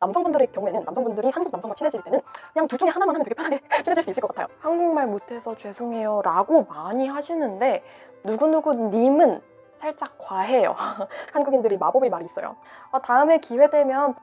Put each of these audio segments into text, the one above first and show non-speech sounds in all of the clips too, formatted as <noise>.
남성분들의 경우에는 남성분들이 한국 남성과 친해질 때는 그냥 둘 중에 하나만 하면 되게 편하게 <laughs> 친해질 수 있을 것 같아요 한국말 못해서 죄송해요 라고 많이 하시는데 누구누구 님은 살짝 과해요 <laughs> 한국인들이 마법의 말이 있어요 아, 다음에 기회 되면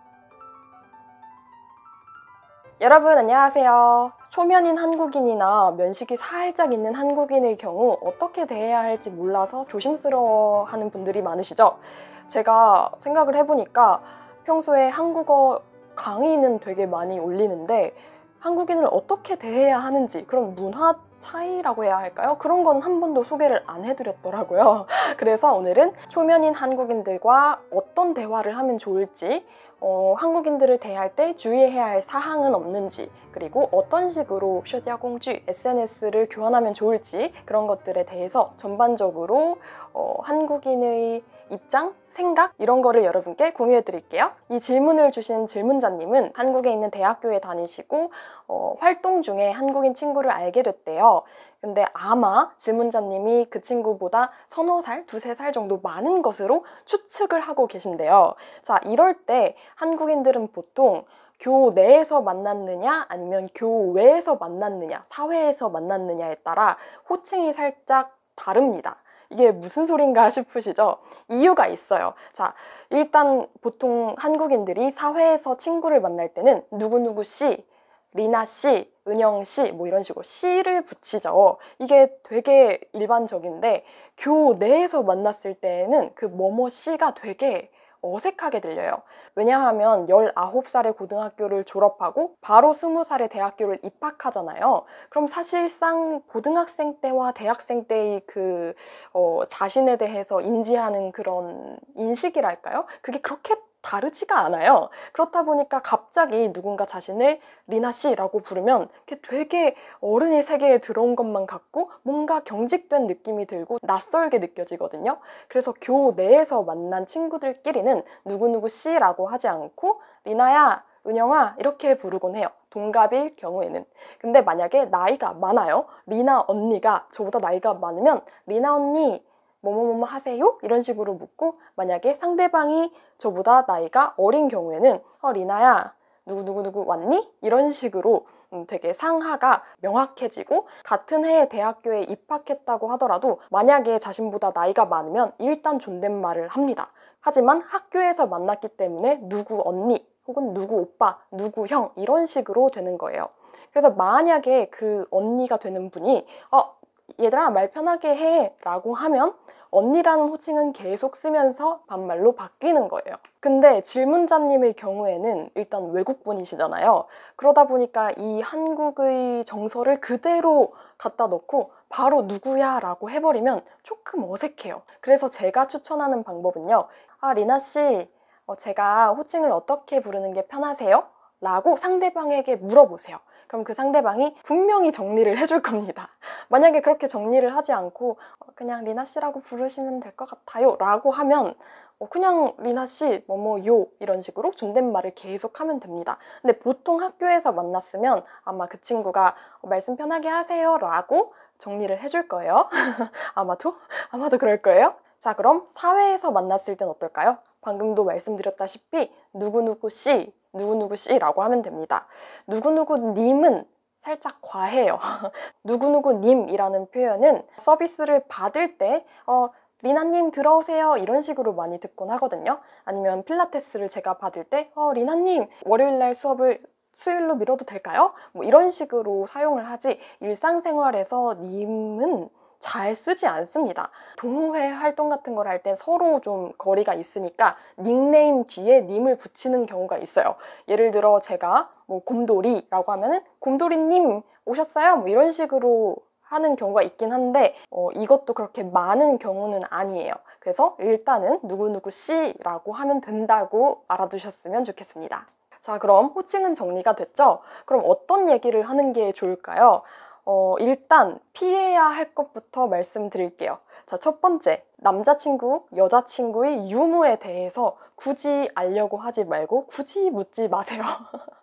여러분 안녕하세요 초면인 한국인이나 면식이 살짝 있는 한국인의 경우 어떻게 대해야 할지 몰라서 조심스러워하는 분들이 많으시죠? 제가 생각을 해보니까 평소에 한국어 강의는 되게 많이 올리는데 한국인을 어떻게 대해야 하는지 그런 문화 차이라고 해야 할까요? 그런 건 한 번도 소개를 안 해드렸더라고요. <laughs> 그래서 오늘은 초면인 한국인들과 어떤 대화를 하면 좋을지, 어, 한국인들을 대할 때 주의해야 할 사항은 없는지, 그리고 어떤 식으로 쇼디아공주 SNS를 교환하면 좋을지 그런 것들에 대해서 전반적으로 어, 한국인의 입장, 생각 이런 거를 여러분께 공유해 드릴게요. 이 질문을 주신 질문자님은 한국에 있는 대학교에 다니시고 어, 활동 중에 한국인 친구를 알게 됐대요. 근데 아마 질문자님이 그 친구보다 서너 살, 두세 살 정도 많은 것으로 추측을 하고 계신데요. 자, 이럴 때 한국인들은 보통 교내에서 만났느냐 아니면 교외에서 만났느냐 사회에서 만났느냐에 따라 호칭이 살짝 다릅니다. 이게 무슨 소린가 싶으시죠? 이유가 있어요. 자, 일단 보통 한국인들이 사회에서 친구를 만날 때는 누구누구 씨, 리나 씨, 은영 씨, 뭐 이런 식으로 씨를 붙이죠. 이게 되게 일반적인데, 교 내에서 만났을 때는 그 뭐뭐 씨가 되게 어색하게 들려요. 왜냐하면 19살의 고등학교를 졸업하고 바로 20살의 대학교를 입학하잖아요. 그럼 사실상 고등학생 때와 대학생 때의 그 어, 자신에 대해서 인지하는 그런 인식이랄까요? 그게 그렇게 다르지가 않아요. 그렇다 보니까 갑자기 누군가 자신을 리나 씨라고 부르면 되게 어른이 세계에 들어온 것만 같고 뭔가 경직된 느낌이 들고 낯설게 느껴지거든요. 그래서 교 내에서 만난 친구들끼리는 누구누구 씨라고 하지 않고 리나야, 은영아 이렇게 부르곤 해요. 동갑일 경우에는. 근데 만약에 나이가 많아요. 리나 언니가 저보다 나이가 많으면 리나 언니 뭐뭐뭐뭐 하세요? 이런 식으로 묻고 만약에 상대방이 저보다 나이가 어린 경우에는 어 리나야 누구누구누구 왔니? 이런 식으로 음, 되게 상하가 명확해지고 같은 해에 대학교에 입학했다고 하더라도 만약에 자신보다 나이가 많으면 일단 존댓말을 합니다. 하지만 학교에서 만났기 때문에 누구 언니 혹은 누구 오빠, 누구 형 이런 식으로 되는 거예요. 그래서 만약에 그 언니가 되는 분이 어 얘들아 말 편하게 해 라고 하면 언니라는 호칭은 계속 쓰면서 반말로 바뀌는 거예요. 근데 질문자님의 경우에는 일단 외국분이시잖아요. 그러다 보니까 이 한국의 정서를 그대로 갖다 놓고 바로 누구야 라고 해버리면 조금 어색해요. 그래서 제가 추천하는 방법은요. 아, 리나씨, 어, 제가 호칭을 어떻게 부르는 게 편하세요? 라고 상대방에게 물어보세요. 그럼 그 상대방이 분명히 정리를 해줄 겁니다. <laughs> 만약에 그렇게 정리를 하지 않고 어, 그냥 리나 씨라고 부르시면 될 것 같아요 라고 하면 어, 그냥 리나 씨, 뭐뭐 요 이런 식으로 존댓말을 계속 하면 됩니다. 근데 보통 학교에서 만났으면 아마 그 친구가 어, 말씀 편하게 하세요 라고 정리를 해줄 거예요. <laughs> 아마도? <laughs> 아마도 그럴 거예요. 자 그럼 사회에서 만났을 땐 어떨까요? 방금도 말씀드렸다시피 누구누구 씨 누구누구 씨라고 하면 됩니다. 누구누구 님은 살짝 과해요. <laughs> 누구누구 님이라는 표현은 서비스를 받을 때 어, 리나님 들어오세요 이런 식으로 많이 듣곤 하거든요. 아니면 필라테스를 제가 받을 때 어, 리나님 월요일날 수업을 수요일로 미뤄도 될까요? 뭐 이런 식으로 사용을 하지 일상생활에서 님은 잘 쓰지 않습니다. 동호회 활동 같은 걸 할 땐 서로 좀 거리가 있으니까 닉네임 뒤에 님을 붙이는 경우가 있어요. 예를 들어 제가 뭐 곰돌이라고 하면은 곰돌이님 오셨어요? 뭐 이런 식으로 하는 경우가 있긴 한데 어, 이것도 그렇게 많은 경우는 아니에요. 그래서 일단은 누구누구 씨라고 하면 된다고 알아두셨으면 좋겠습니다. 자 그럼 호칭은 정리가 됐죠? 그럼 어떤 얘기를 하는 게 좋을까요? 어, 일단 피해야 할 것부터 말씀드릴게요. 자, 첫 번째, 남자친구, 여자친구의 유무에 대해서 굳이 알려고 하지 말고 굳이 묻지 마세요. <laughs>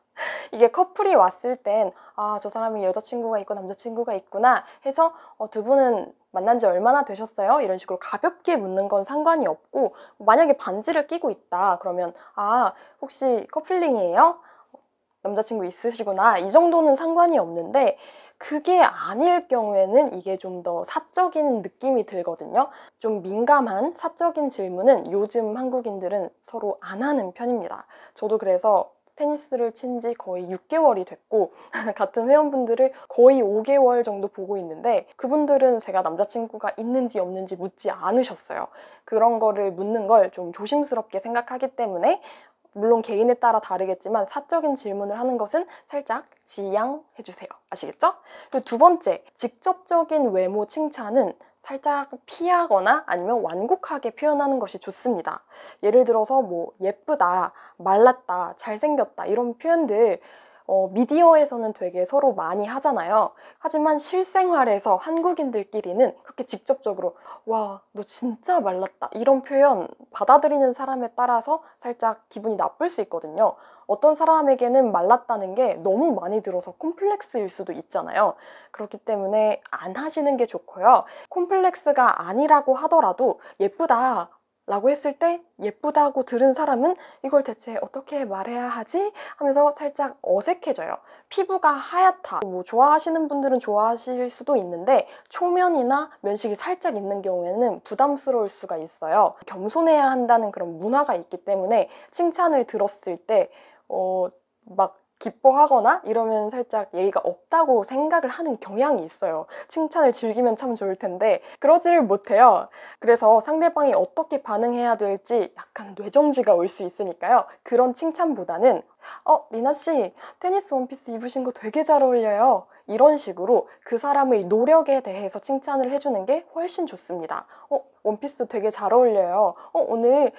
이게 커플이 왔을 땐, 아, 저 사람이 여자친구가 있고 남자친구가 있구나 해서, 어, 두 분은 만난 지 얼마나 되셨어요? 이런 식으로 가볍게 묻는 건 상관이 없고, 만약에 반지를 끼고 있다, 그러면, 아, 혹시 커플링이에요? 남자친구 있으시구나. 이 정도는 상관이 없는데, 그게 아닐 경우에는 이게 좀 더 사적인 느낌이 들거든요. 좀 민감한 사적인 질문은 요즘 한국인들은 서로 안 하는 편입니다. 저도 그래서 테니스를 친 지 거의 6개월이 됐고 <laughs> 같은 회원분들을 거의 5개월 정도 보고 있는데 그분들은 제가 남자친구가 있는지 없는지 묻지 않으셨어요. 그런 거를 묻는 걸 좀 조심스럽게 생각하기 때문에 물론 개인에 따라 다르겠지만 사적인 질문을 하는 것은 살짝 지양해주세요. 아시겠죠? 그리고 두 번째, 직접적인 외모 칭찬은 살짝 피하거나 아니면 완곡하게 표현하는 것이 좋습니다. 예를 들어서 뭐 예쁘다, 말랐다, 잘생겼다 이런 표현들 어, 미디어에서는 되게 서로 많이 하잖아요. 하지만 실생활에서 한국인들끼리는 그렇게 직접적으로 와, 너 진짜 말랐다. 이런 표현 받아들이는 사람에 따라서 살짝 기분이 나쁠 수 있거든요. 어떤 사람에게는 말랐다는 게 너무 많이 들어서 콤플렉스일 수도 있잖아요. 그렇기 때문에 안 하시는 게 좋고요. 콤플렉스가 아니라고 하더라도 예쁘다, 라고 했을 때 예쁘다고 들은 사람은 이걸 대체 어떻게 말해야 하지? 하면서 살짝 어색해져요. 피부가 하얗다. 뭐 좋아하시는 분들은 좋아하실 수도 있는데 초면이나 면식이 살짝 있는 경우에는 부담스러울 수가 있어요. 겸손해야 한다는 그런 문화가 있기 때문에 칭찬을 들었을 때 어, 막 기뻐하거나 이러면 살짝 예의가 없다고 생각을 하는 경향이 있어요. 칭찬을 즐기면 참 좋을 텐데 그러지를 못해요. 그래서 상대방이 어떻게 반응해야 될지 약간 뇌정지가 올 수 있으니까요. 그런 칭찬보다는 어, 리나 씨, 테니스 원피스 입으신 거 되게 잘 어울려요. 이런 식으로 그 사람의 노력에 대해서 칭찬을 해주는 게 훨씬 좋습니다. 어, 원피스 되게 잘 어울려요. 어, 오늘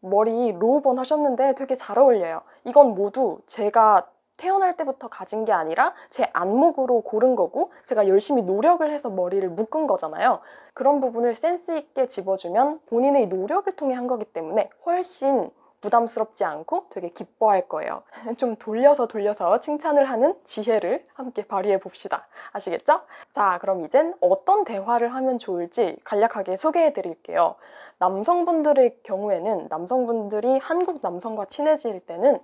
머리 로우번 하셨는데 되게 잘 어울려요. 이건 모두 제가 태어날 때부터 가진 게 아니라 제 안목으로 고른 거고 제가 열심히 노력을 해서 머리를 묶은 거잖아요. 그런 부분을 센스 있게 집어주면 본인의 노력을 통해 한 거기 때문에 훨씬 부담스럽지 않고 되게 기뻐할 거예요. <laughs> 좀 돌려서 돌려서 칭찬을 하는 지혜를 함께 발휘해 봅시다. 아시겠죠? 자, 그럼 이젠 어떤 대화를 하면 좋을지 간략하게 소개해 드릴게요. 남성분들의 경우에는 남성분들이 한국 남성과 친해질 때는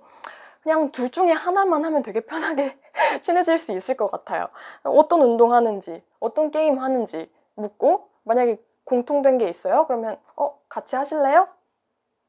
그냥 둘 중에 하나만 하면 되게 편하게 <laughs> 친해질 수 있을 것 같아요. 어떤 운동 하는지, 어떤 게임 하는지 묻고 만약에 공통된 게 있어요? 그러면 어 같이 하실래요?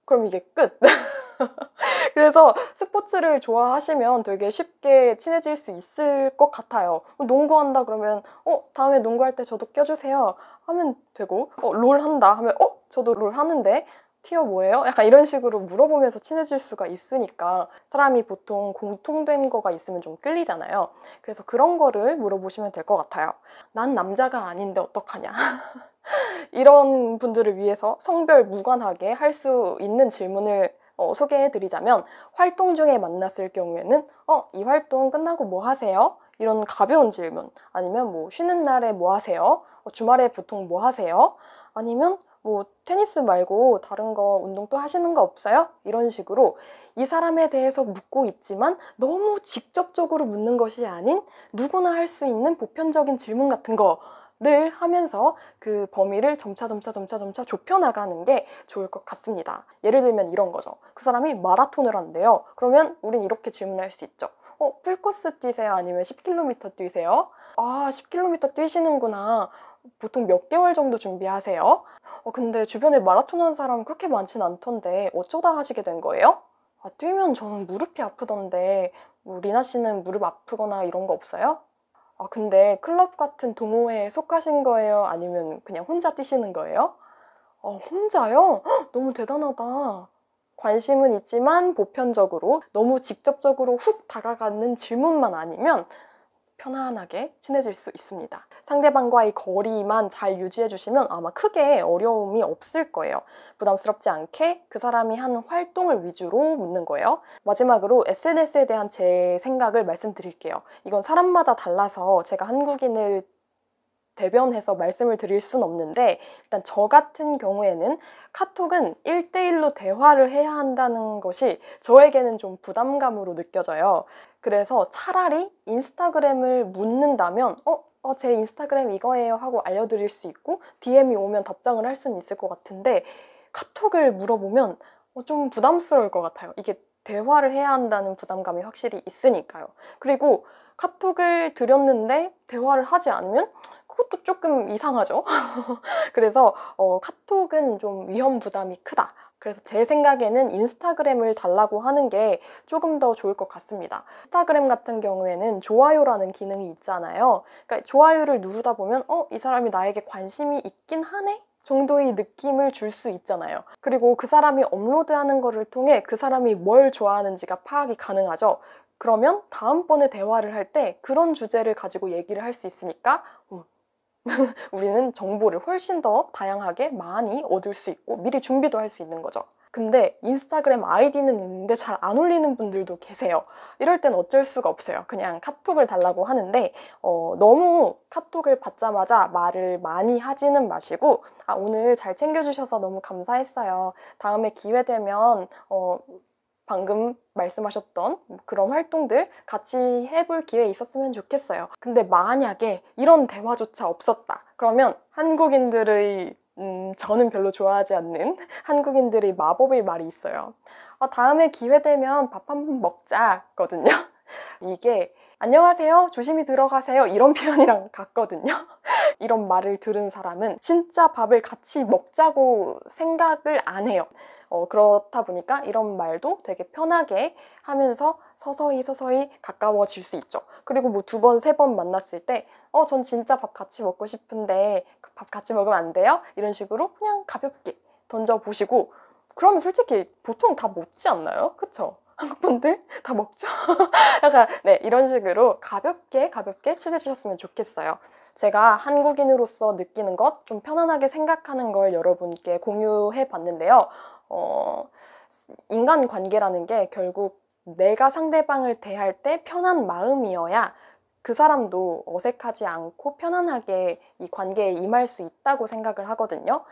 그럼 이게 끝. <laughs> 그래서 스포츠를 좋아하시면 되게 쉽게 친해질 수 있을 것 같아요. 어, 농구한다 그러면 어 다음에 농구할 때 저도 껴주세요 하면 되고 어, 롤 한다 하면 어 저도 롤 하는데 티어 뭐예요? 약간 이런 식으로 물어보면서 친해질 수가 있으니까 사람이 보통 공통된 거가 있으면 좀 끌리잖아요. 그래서 그런 거를 물어보시면 될 것 같아요. 난 남자가 아닌데 어떡하냐. <laughs> 이런 분들을 위해서 성별 무관하게 할 수 있는 질문을 어, 소개해드리자면 활동 중에 만났을 경우에는 어, 이 활동 끝나고 뭐 하세요? 이런 가벼운 질문 아니면 뭐 쉬는 날에 뭐 하세요? 어, 주말에 보통 뭐 하세요? 아니면 뭐 테니스 말고 다른 거 운동 또 하시는 거 없어요? 이런 식으로 이 사람에 대해서 묻고 있지만 너무 직접적으로 묻는 것이 아닌 누구나 할 수 있는 보편적인 질문 같은 거를 하면서 그 범위를 점차 점차 점차 점차 좁혀 나가는 게 좋을 것 같습니다. 예를 들면 이런 거죠. 그 사람이 마라톤을 한대요. 그러면 우린 이렇게 질문할 수 있죠. 어, 풀코스 뛰세요? 아니면 10km 뛰세요? 아, 10km 뛰시는구나. 보통 몇 개월 정도 준비하세요? 어, 근데 주변에 마라톤 하는 사람은 그렇게 많진 않던데 어쩌다 하시게 된 거예요? 아, 뛰면 저는 무릎이 아프던데 뭐 리나 씨는 무릎 아프거나 이런 거 없어요? 아, 근데 클럽 같은 동호회에 속하신 거예요? 아니면 그냥 혼자 뛰시는 거예요? 어, 혼자요? 너무 대단하다. 관심은 있지만 보편적으로 너무 직접적으로 훅 다가가는 질문만 아니면 편안하게 친해질 수 있습니다. 상대방과의 거리만 잘 유지해주시면 아마 크게 어려움이 없을 거예요. 부담스럽지 않게 그 사람이 하는 활동을 위주로 묻는 거예요. 마지막으로 SNS에 대한 제 생각을 말씀드릴게요. 이건 사람마다 달라서 제가 한국인을 대변해서 말씀을 드릴 순 없는데 일단 저 같은 경우에는 카톡은 1대1로 대화를 해야 한다는 것이 저에게는 좀 부담감으로 느껴져요. 그래서 차라리 인스타그램을 묻는다면 어? 어, 제 인스타그램 이거예요 하고 알려드릴 수 있고 DM이 오면 답장을 할 수는 있을 것 같은데 카톡을 물어보면 어, 좀 부담스러울 것 같아요. 이게 대화를 해야 한다는 부담감이 확실히 있으니까요. 그리고 카톡을 드렸는데 대화를 하지 않으면 그것도 조금 이상하죠. <laughs> 그래서 어, 카톡은 좀 위험 부담이 크다. 그래서 제 생각에는 인스타그램을 달라고 하는 게 조금 더 좋을 것 같습니다. 인스타그램 같은 경우에는 좋아요라는 기능이 있잖아요. 그러니까 좋아요를 누르다 보면 어? 이 사람이 나에게 관심이 있긴 하네? 정도의 느낌을 줄 수 있잖아요. 그리고 그 사람이 업로드하는 거를 통해 그 사람이 뭘 좋아하는지가 파악이 가능하죠. 그러면 다음번에 대화를 할 때 그런 주제를 가지고 얘기를 할 수 있으니까 음, <laughs> 우리는 정보를 훨씬 더 다양하게 많이 얻을 수 있고 미리 준비도 할 수 있는 거죠. 근데 인스타그램 아이디는 있는데 잘 안 올리는 분들도 계세요. 이럴 땐 어쩔 수가 없어요. 그냥 카톡을 달라고 하는데 어, 너무 카톡을 받자마자 말을 많이 하지는 마시고 아, 오늘 잘 챙겨주셔서 너무 감사했어요. 다음에 기회 되면 어, 방금 말씀하셨던 그런 활동들 같이 해볼 기회 있었으면 좋겠어요. 근데 만약에 이런 대화조차 없었다. 그러면 한국인들의 음, 저는 별로 좋아하지 않는 <laughs> 한국인들의 마법의 말이 있어요. 아, 다음에 기회 되면 밥 한 번 먹자거든요. <laughs> 이게 안녕하세요, 조심히 들어가세요 이런 <laughs> 표현이랑 같거든요. 이런 말을 들은 사람은 진짜 밥을 같이 먹자고 생각을 안 해요. 어, 그렇다 보니까 이런 말도 되게 편하게 하면서 서서히 서서히 가까워질 수 있죠. 그리고 뭐 두 번, 세 번 만났을 때, 어, 전 진짜 밥 같이 먹고 싶은데 밥 같이 먹으면 안 돼요? 이런 식으로 그냥 가볍게 던져보시고, 그러면 솔직히 보통 다 먹지 않나요? 그쵸? <laughs> 한국분들 다 먹죠? <laughs> 약간, 네, 이런 식으로 가볍게 가볍게 친해지셨으면 좋겠어요. 제가 한국인으로서 느끼는 것, 좀 편안하게 생각하는 걸 여러분께 공유해 봤는데요. 어, 인간 관계라는 게 결국 내가 상대방을 대할 때 편한 마음이어야 그 사람도 어색하지 않고 편안하게 이 관계에 임할 수 있다고 생각을 하거든요.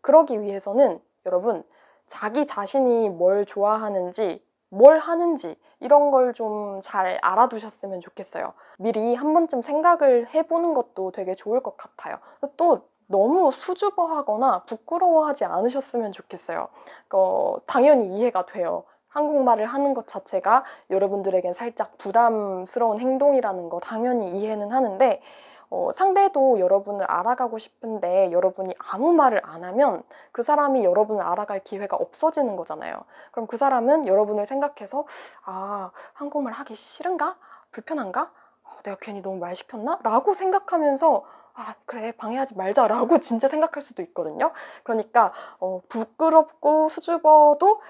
그러기 위해서는 여러분, 자기 자신이 뭘 좋아하는지, 뭘 하는지, 이런 걸 좀 잘 알아두셨으면 좋겠어요. 미리 한 번쯤 생각을 해보는 것도 되게 좋을 것 같아요. 또 너무 수줍어하거나 부끄러워하지 않으셨으면 좋겠어요. 어, 당연히 이해가 돼요. 한국말을 하는 것 자체가 여러분들에겐 살짝 부담스러운 행동이라는 거 당연히 이해는 하는데 어, 상대도 여러분을 알아가고 싶은데 여러분이 아무 말을 안 하면 그 사람이 여러분을 알아갈 기회가 없어지는 거잖아요. 그럼 그 사람은 여러분을 생각해서 아, 한국말 하기 싫은가? 불편한가? 어, 내가 괜히 너무 말 시켰나? 라고 생각하면서 아 그래 방해하지 말자라고 <laughs> 진짜 생각할 수도 있거든요. 그러니까 어, 부끄럽고 수줍어도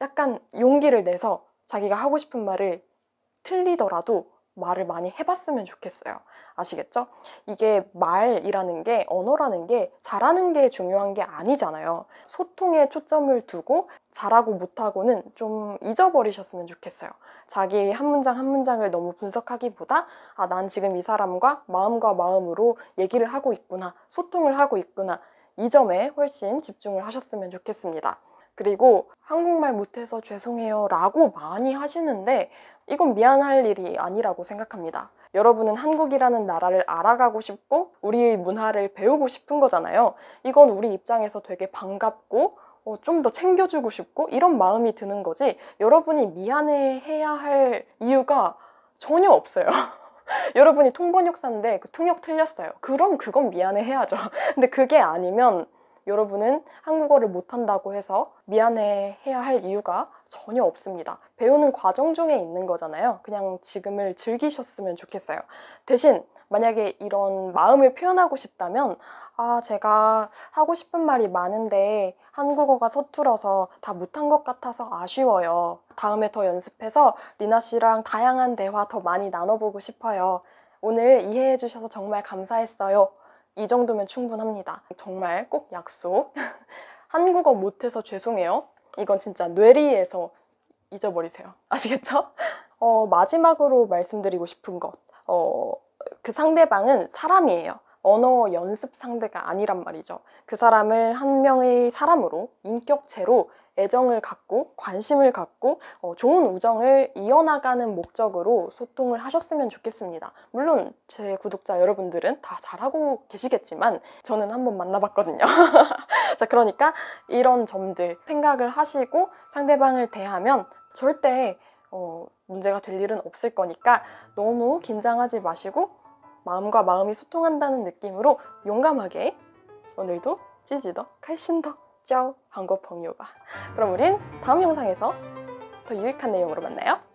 약간 용기를 내서 자기가 하고 싶은 말을 틀리더라도 말을 많이 해봤으면 좋겠어요. 아시겠죠? 이게 말이라는 게, 언어라는 게, 잘하는 게 중요한 게 아니잖아요. 소통에 초점을 두고, 잘하고 못하고는 좀 잊어버리셨으면 좋겠어요. 자기 한 문장 한 문장을 너무 분석하기보다, 아, 난 지금 이 사람과 마음과 마음으로 얘기를 하고 있구나, 소통을 하고 있구나, 이 점에 훨씬 집중을 하셨으면 좋겠습니다. 그리고 한국말 못해서 죄송해요 라고 많이 하시는데 이건 미안할 일이 아니라고 생각합니다. 여러분은 한국이라는 나라를 알아가고 싶고 우리의 문화를 배우고 싶은 거잖아요. 이건 우리 입장에서 되게 반갑고 어, 좀더 챙겨주고 싶고 이런 마음이 드는 거지 여러분이 미안해해야 할 이유가 전혀 없어요. <laughs> 여러분이 통번역사인데 그 통역 틀렸어요. 그럼 그건 미안해해야죠. <laughs> 근데 그게 아니면 여러분은 한국어를 못한다고 해서 미안해 해야 할 이유가 전혀 없습니다. 배우는 과정 중에 있는 거잖아요. 그냥 지금을 즐기셨으면 좋겠어요. 대신 만약에 이런 마음을 표현하고 싶다면 아, 제가 하고 싶은 말이 많은데 한국어가 서툴어서 다 못한 것 같아서 아쉬워요. 다음에 더 연습해서 리나 씨랑 다양한 대화 더 많이 나눠보고 싶어요. 오늘 이해해 주셔서 정말 감사했어요. 이 정도면 충분합니다. 정말 꼭 약속. <laughs> 한국어 못해서 죄송해요. 이건 진짜 뇌리에서 잊어버리세요. <laughs> 아시겠죠? 어, 마지막으로 말씀드리고 싶은 것. 어, 그 상대방은 사람이에요. 언어 연습 상대가 아니란 말이죠. 그 사람을 한 명의 사람으로, 인격체로 애정을 갖고 관심을 갖고 어, 좋은 우정을 이어나가는 목적으로 소통을 하셨으면 좋겠습니다. 물론 제 구독자 여러분들은 다 잘하고 계시겠지만 저는 한번 만나봤거든요. <laughs> 자, 그러니까 이런 점들 생각을 하시고 상대방을 대하면 절대 어, 문제가 될 일은 없을 거니까 너무 긴장하지 마시고 마음과 마음이 소통한다는 느낌으로 용감하게 오늘도 찌지덕 칼신덕 쩌 한국 번유가 그럼 우린 다음 영상에서 더 유익한 내용으로 만나요.